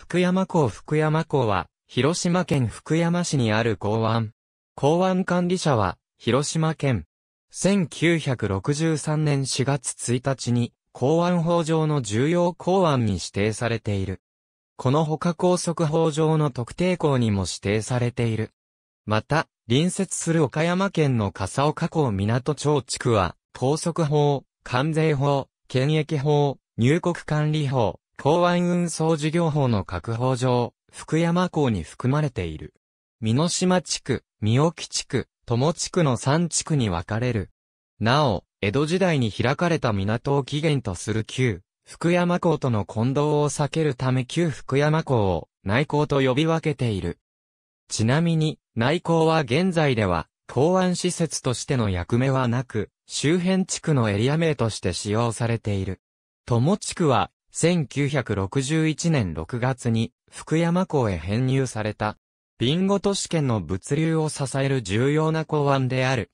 福山港福山港は、広島県福山市にある港湾。港湾管理者は、広島県。1963年4月1日に、港湾法上の重要港湾に指定されている。このほか高速法上の特定港にも指定されている。また、隣接する岡山県の笠岡港港町地区は、高速法、関税法、検疫法、入国管理法、港湾運送事業法の確保上、福山港に含まれている。美濃島地区、三沖地区、友地区の3地区に分かれる。なお、江戸時代に開かれた港を起源とする旧、福山港との混同を避けるため旧福山港を内港と呼び分けている。ちなみに、内港は現在では、港湾施設としての役目はなく、周辺地区のエリア名として使用されている。友地区は、1961年6月に福山港へ編入された。ビンゴ都市圏の物流を支える重要な港湾である。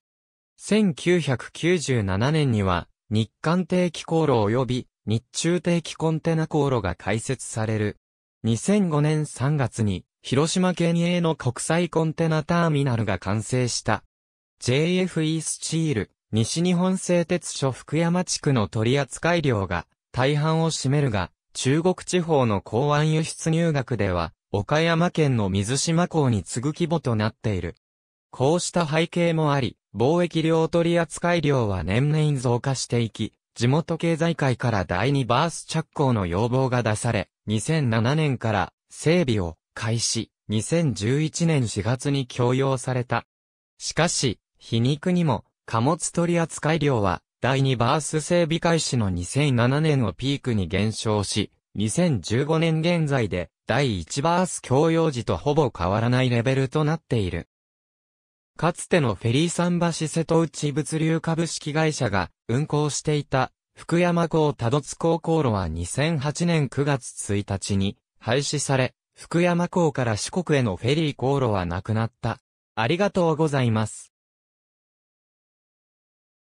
1997年には日韓定期航路及び日中定期コンテナ航路が開設される。2005年3月に広島県営の国際コンテナターミナルが完成した。JFE スチール、西日本製鉄所福山地区の取扱量が大半を占めるが、中国地方の港湾輸出入額では、岡山県の水島港に次ぐ規模となっている。こうした背景もあり、貿易量取扱量は年々増加していき、地元経済界から第2バース着工の要望が出され、2007年から整備を開始、2011年4月に供用された。しかし、皮肉にも貨物取扱量は第2バース整備開始の2007年をピークに減少し、2015年現在で第1バース共用時とほぼ変わらないレベルとなっている。かつてのフェリー桟橋瀬戸内物流株式会社が運行していた福山港多度津港航路は2008年9月1日に廃止され、福山港から四国へのフェリー航路はなくなった。ありがとうございます。